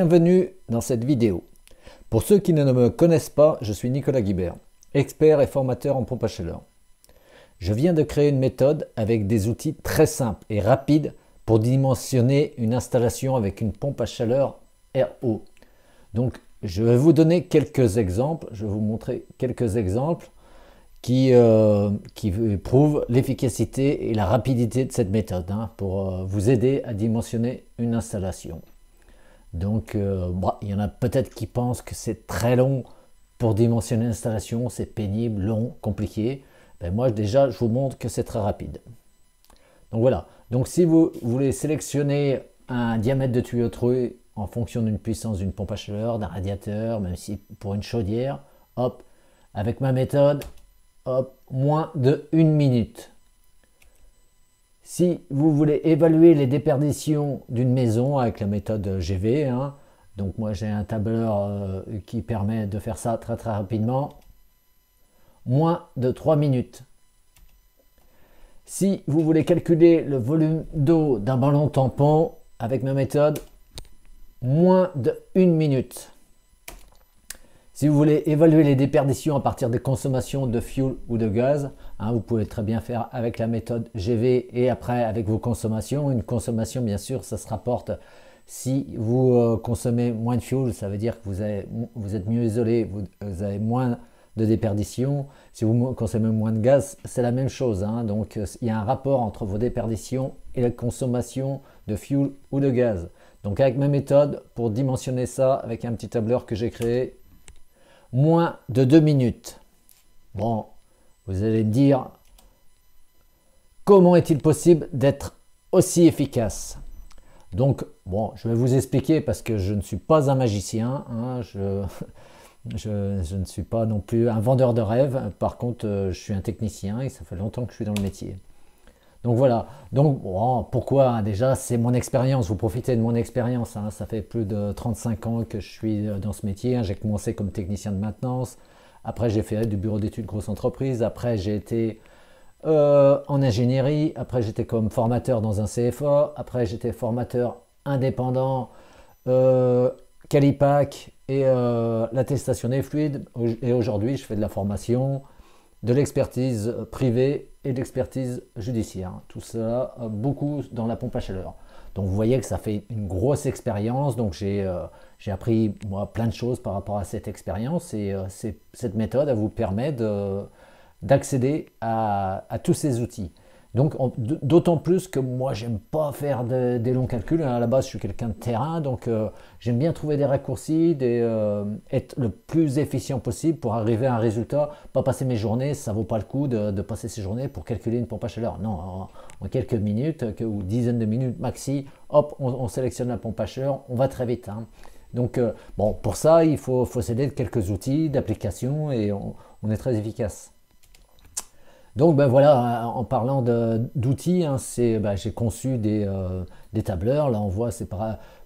Bienvenue dans cette vidéo. Pour ceux qui ne me connaissent pas, je suis Nicolas Guibert, expert et formateur en pompe à chaleur. Je viens de créer une méthode avec des outils très simples et rapides pour dimensionner une installation avec une pompe à chaleur RO. Donc je vais vous donner quelques exemples, je vais vous montrer quelques exemples qui, euh, prouvent l'efficacité et la rapidité de cette méthode hein, pour euh, vous aider à dimensionner une installation. Donc, euh, bah, il y en a peut-être qui pensent que c'est très long pour dimensionner l'installation, c'est pénible, long, compliqué. Ben moi, déjà, je vous montre que c'est très rapide. Donc voilà. Donc, si vous voulez sélectionner un diamètre de tuyau troué en fonction d'une puissance d'une pompe à chaleur, d'un radiateur, même si pour une chaudière, hop, avec ma méthode, hop, moins de une minute. Si vous voulez évaluer les déperditions d'une maison avec la méthode GV, hein, donc moi j'ai un tableur euh, qui permet de faire ça très très rapidement, moins de 3 minutes. Si vous voulez calculer le volume d'eau d'un ballon tampon avec ma méthode, moins de 1 minute. Si vous voulez évaluer les déperditions à partir des consommations de fuel ou de gaz, hein, vous pouvez très bien faire avec la méthode GV et après avec vos consommations. Une consommation, bien sûr, ça se rapporte. Si vous euh, consommez moins de fuel, ça veut dire que vous, êtes mieux isolé, vous, avez moins de déperditions. Si vous consommez moins de gaz, c'est la même chose. Hein. Donc euh, il y a un rapport entre vos déperditions et la consommation de fuel ou de gaz. Donc avec ma méthode, pour dimensionner ça avec un petit tableur que j'ai créé, moins de deux minutes. Bon, vous allez me dire, comment est-il possible d'être aussi efficace Donc, bon, je vais vous expliquer parce que je ne suis pas un magicien, hein, je, je, ne suis pas non plus un vendeur de rêves, par contre, euh, je suis un technicien et ça fait longtemps que je suis dans le métier. Donc voilà, donc pourquoi Déjà, c'est mon expérience, vous profitez de mon expérience. Hein. Ça fait plus de 35 ans que je suis euh, dans ce métier. Hein. J'ai commencé comme technicien de maintenance. Après, j'ai fait du bureau d'études grosse entreprise. Après, j'ai été euh, en ingénierie. Après, j'étais comme formateur dans un CFA. Après, j'étais formateur indépendant, euh, Calipac et l'attestation des fluides. Et aujourd'hui, je fais de la formation, de l'expertise privée et d'expertise judiciaire. Tout ça, euh, beaucoup dans la pompe à chaleur. Donc vous voyez que ça fait une grosse expérience. Donc j'ai euh, appris moi plein de choses par rapport à cette expérience et euh, cette méthode elle vous permet d'accéder à, tous ces outils. Donc d'autant plus que moi j'aime pas faire des longs calculs, à la base je suis quelqu'un de terrain, donc euh, j'aime bien trouver des raccourcis, euh, être le plus efficient possible pour arriver à un résultat, pas passer mes journées, ça ne vaut pas le coup de, passer ces journées pour calculer une pompe à chaleur. Non, en, quelques minutes euh, ou dizaines de minutes maxi, hop, on, sélectionne la pompe à chaleur, on va très vite. Hein. Donc bon, pour ça il faut, faut s'aider de quelques outils, d'applications et on est très efficace. Donc ben voilà, en parlant d'outils, hein, ben, j'ai conçu euh, des, tableurs. Là on voit, c'est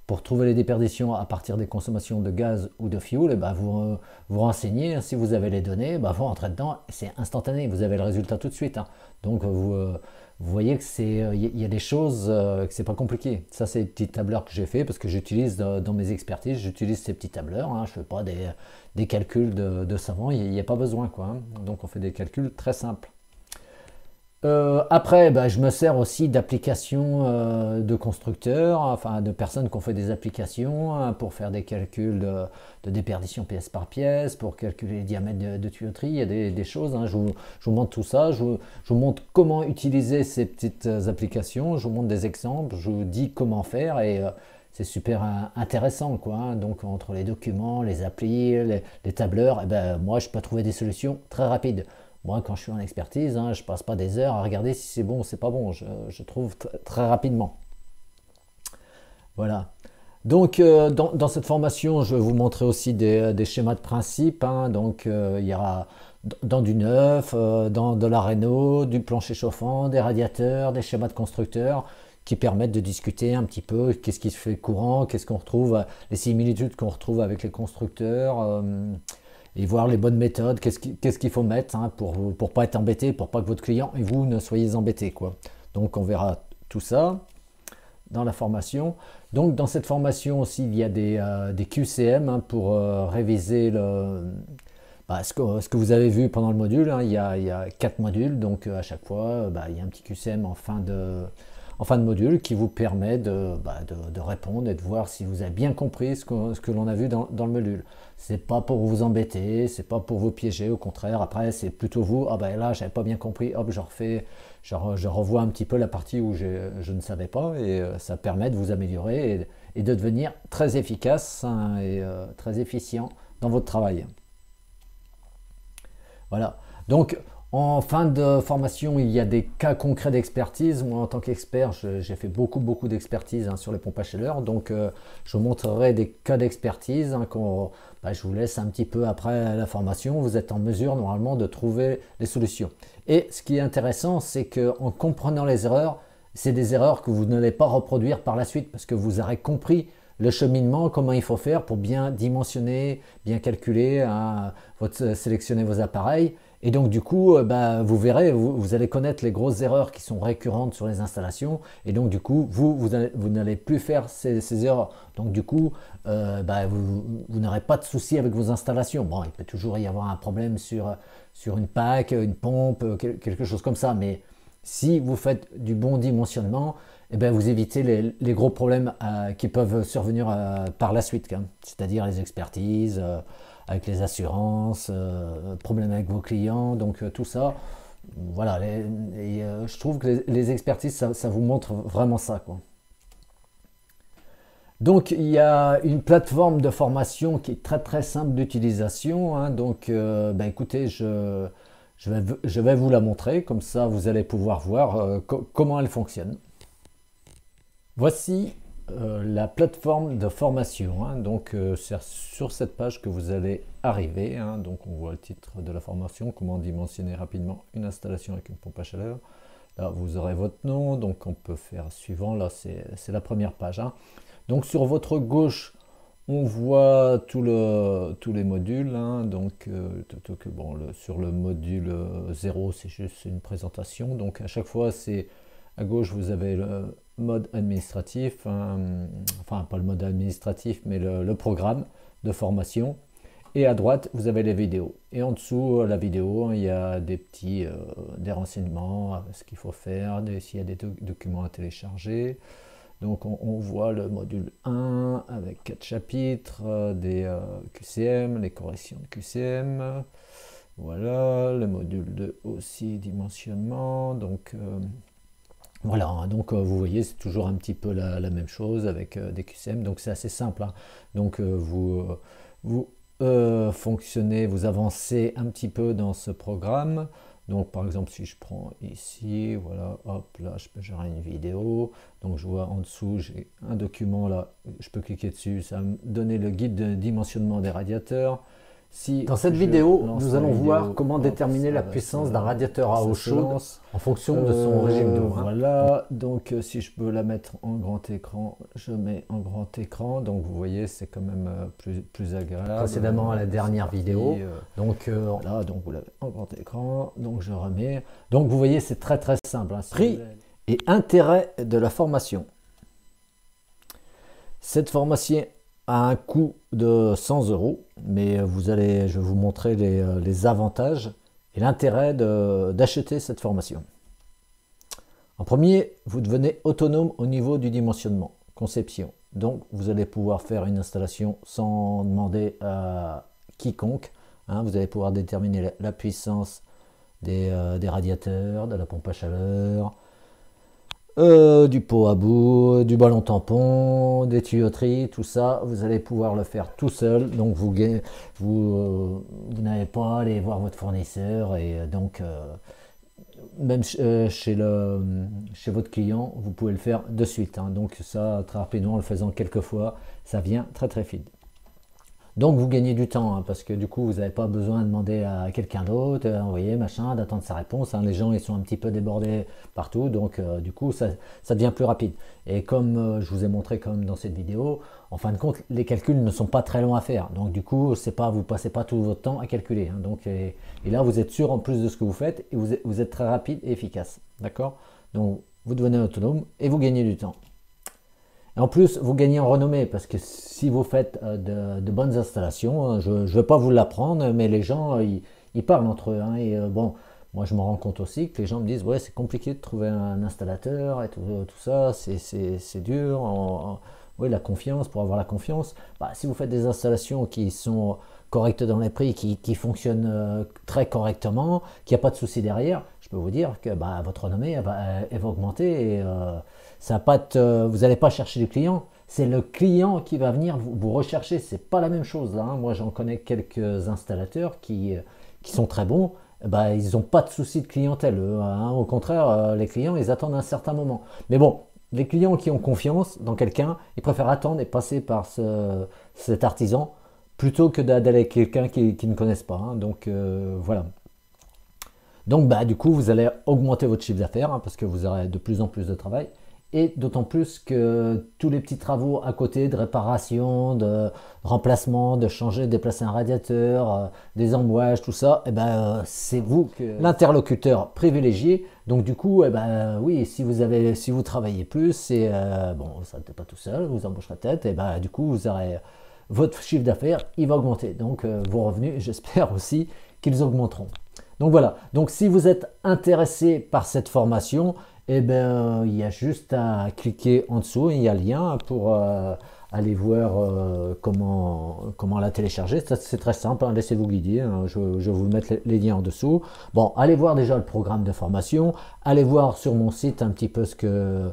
pour trouver les déperditions à partir des consommations de gaz ou de fuel, eh ben vous euh, vous renseignez. Hein. Si vous avez les données, ben, vous rentrez dedans, c'est instantané, vous avez le résultat tout de suite. Hein. Donc euh, vous, voyez que c'est il y a des choses que que c'est pas compliqué. Ça c'est les petits tableurs que j'ai fait parce que j'utilise dans mes expertises, j'utilise ces petits tableurs. je je fais pas des, calculs de, de il n'y a, pas besoin quoi. Donc on fait des calculs très simples. Euh, après, bah, je me sers aussi d'applications euh, de constructeurs, enfin de personnes qui ont fait des applications hein, pour faire des calculs de, déperdition pièce par pièce, pour calculer les diamètres de, tuyauterie, il y a des, choses. Hein. je, vous, montre tout ça, je vous, montre comment utiliser ces petites euh, applications, je vous montre des exemples, je vous dis comment faire et c'est super intéressant hein. donc entre les documents, les applis, les, tableurs, eh ben, moi je peux trouver des solutions très rapides. Moi, quand je suis en expertise, hein, je passe pas des heures à regarder si c'est bon ou c'est pas bon. Je, trouve très rapidement. Voilà. Donc, euh, dans, cette formation, je vais vous montrer aussi des, euh, schémas de principe. Hein. Donc, euh, il y aura dans du neuf, dans de la réno, du plancher chauffant, des radiateurs, des schémas de constructeurs qui permettent de discuter un petit peu qu'est-ce qui se fait courant, qu'est-ce qu'on retrouve, les similitudes qu'on retrouve avec les constructeurs et voir les bonnes méthodes, qu'est-ce qu'il faut mettre hein, pour ne pas être embêté, pour pas que votre client et vous ne soyez embêtés. Quoi. Donc on verra tout ça dans la formation. Donc dans cette formation aussi, il y a des, euh, QCM hein, pour euh, réviser le, bah, ce, que, ce, que, vous avez vu pendant le module. Hein. il, y a, il, y quatre modules, donc euh, à chaque fois, bah, il y a un petit QCM en fin de en fin de module qui vous permet bah, de, répondre et de voir si vous avez bien compris ce que, l'on a vu dans, le module. n'est pas pour vous embêter, c'est pas pour vous piéger, au contraire, après c'est plutôt vous, ah ben là j'avais pas bien compris, hop je refais, je, revois un petit peu la partie où je, ne savais pas et euh, ça permet de vous améliorer et, de devenir très efficace hein, et euh, très efficient dans votre travail. Voilà, donc en fin de formation, il y a des cas concrets d'expertise. Moi, en tant qu'expert, j'ai fait beaucoup, beaucoup d'expertise hein, sur les pompes à chaleur. Donc, euh, je vous montrerai des cas d'expertise. Hein, bah, je vous laisse un petit peu après la formation. Vous êtes en mesure, normalement, de trouver les solutions. Et ce qui est intéressant, c'est qu'en comprenant les erreurs, c'est des erreurs que vous n'allez pas reproduire par la suite parce que vous aurez compris le cheminement, comment il faut faire pour bien dimensionner, bien calculer, euh, euh, sélectionner vos appareils. Et donc du coup, euh, ben, vous verrez, vous, allez connaître les grosses erreurs qui sont récurrentes sur les installations. Et donc du coup, vous, n'allez plus faire ces, erreurs. Donc du coup, ben, vous, n'aurez pas de souci avec vos installations. Bon, il peut toujours y avoir un problème sur, sur une PAC, une pompe, quelque chose comme ça. Mais si vous faites du bon dimensionnement, eh bien, vous évitez les, gros problèmes euh, qui peuvent survenir euh, par la suite, c'est-à-dire les expertises, euh, avec les assurances, problèmes avec vos clients, donc tout ça. Voilà, et, je trouve que les, expertises, ça, vous montre vraiment ça. Quoi. Donc il y a une plateforme de formation qui est très très simple d'utilisation. Hein. donc ben, écoutez, je, je vais, vous la montrer, comme ça vous allez pouvoir voir euh, comment elle fonctionne. Voici euh, la plateforme de formation. Hein. Donc euh, c'est sur cette page que vous allez arriver. Hein. Donc on voit le titre de la formation, comment dimensionner rapidement une installation avec une pompe à chaleur. Là vous aurez votre nom, donc on peut faire suivant. Là c'est la première page. Hein. Donc sur votre gauche, on voit tous les modules, hein. donc euh, sur le module 0 euh, c'est juste une présentation, donc à chaque fois à gauche vous avez le mode administratif, hein, enfin pas le mode administratif mais le, programme de formation, et à droite vous avez les vidéos, et en dessous euh, la vidéo hein, il y a des petits renseignements, ce qu'il faut faire, s'il y a des documents à télécharger, donc on, voit le module 1 avec 4 chapitres, euh, des euh, QCM, les corrections de QCM, voilà, le module 2 aussi dimensionnement, donc euh, voilà, hein. donc vous voyez c'est toujours un petit peu la, même chose avec des QCM, donc c'est assez simple, hein. donc vous fonctionnez, vous avancez un petit peu dans ce programme, donc par exemple, si je prends ici, voilà, hop, là, je peux gérer une vidéo. Donc je vois en dessous, j'ai un document là, je peux cliquer dessus, ça va me donner le guide de dimensionnement des radiateurs. Dans cette vidéo, nous allons voir comment déterminer la puissance d'un radiateur à eau chaude en fonction de son euh, régime d'eau. Voilà, donc euh, si je peux la mettre en grand écran, je mets en grand écran. Donc vous voyez, c'est quand même euh, plus, agréable. Précédemment à la dernière vidéo. donc là, donc vous l'avez en grand écran. Donc je remets. Donc vous voyez, c'est très très simple. Hein, Prix et intérêt de la formation. Cette formation à un coût de 100 euros, mais vous allez, je vais vous montrer les, euh, avantages et l'intérêt d'acheter cette formation. En premier, vous devenez autonome au niveau du dimensionnement, conception. Donc, vous allez pouvoir faire une installation sans demander à quiconque. Hein. vous allez pouvoir déterminer la, puissance euh, des, radiateurs, de la pompe à chaleur, euh, du pot à bout, du ballon tampon, des tuyauteries, tout ça, vous allez pouvoir le faire tout seul. Donc vous, vous, euh, n'avez pas aller voir votre fournisseur et euh, donc même chez, le, chez votre client, vous pouvez le faire de suite. Hein. Donc ça, très rapidement, en le faisant quelques fois, ça vient très très vite. Donc vous gagnez du temps, hein, parce que du coup vous n'avez pas besoin de demander à quelqu'un d'autre, euh, envoyer machin, d'attendre sa réponse. Hein. Les gens ils sont un petit peu débordés partout, donc euh, du coup ça, devient plus rapide. Et comme euh, je vous ai montré comme dans cette vidéo, en fin de compte les calculs ne sont pas très longs à faire. Donc du coup c'est pas vous passez pas tout votre temps à calculer. Hein. et, là vous êtes sûr en plus de ce que vous faites et vous êtes très rapide et efficace, d'accord Donc vous devenez autonome et vous gagnez du temps en plus, vous gagnez en renommée parce que si vous faites euh, de, bonnes installations, hein, je ne veux pas vous l'apprendre, mais les gens, euh, ils, parlent entre eux. Hein, et euh, bon, moi, je me rends compte aussi que les gens me disent Ouais, c'est compliqué de trouver un installateur et tout, ça, c'est dur. oui, la confiance, pour avoir la confiance. Bah, si vous faites des installations qui sont correctes dans les prix, qui, qui fonctionnent très correctement, qu'il n'y a pas de souci derrière, je peux vous dire que bah, votre renommée, va, augmenter. Et, ça pas vous n'allez pas chercher du client, c'est le client qui va venir vous, rechercher. rechercher. C'est pas la même chose là. Hein. Moi, j'en connais quelques installateurs qui, euh, sont très bons. Bah, ils n'ont pas de souci de clientèle. Hein. Au contraire, euh, les clients, ils attendent un certain moment. Mais bon, les clients qui ont confiance dans quelqu'un, ils préfèrent attendre et passer par cet artisan plutôt que d'aller avec quelqu'un qui, ne connaissent pas. Hein. Donc euh, voilà. Donc bah, du coup, vous allez augmenter votre chiffre d'affaires parce que vous aurez de plus en plus de travail. Et d'autant plus que tous les petits travaux à côté de réparation, de remplacement, de changer, de déplacer un radiateur, euh, des embouages, tout ça, et eh ben, euh, c'est vous l'interlocuteur privilégié. Donc du coup, eh ben, oui, si vous, avez, si vous travaillez plus, et, euh, bon, vous ne pas tout seul, vous embaucherez tête, et eh ben, du coup, vous aurez, votre chiffre d'affaires, il va augmenter. Donc vos revenus, j'espère aussi qu'ils augmenteront. Donc voilà, donc si vous êtes intéressé par cette formation, et eh ben euh, il y a juste à cliquer en dessous, il y a le lien pour euh, aller voir euh, comment, comment la télécharger. C'est très simple, hein. laissez-vous guider, hein. je, je, vous mettre les liens en dessous. Bon, allez voir déjà le programme de formation, allez voir sur mon site un petit peu ce que,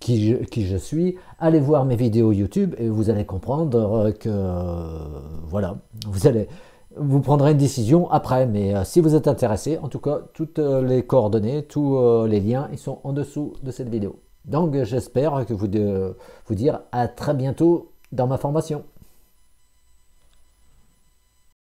qui je, suis, allez voir mes vidéos YouTube et vous allez comprendre que voilà, vous allez vous prendrez une décision après. Mais euh, si vous êtes intéressé, en tout cas, toutes euh, les coordonnées, tous euh, les liens, ils sont en dessous de cette vidéo. Donc j'espère que vous vous dire à très bientôt dans ma formation.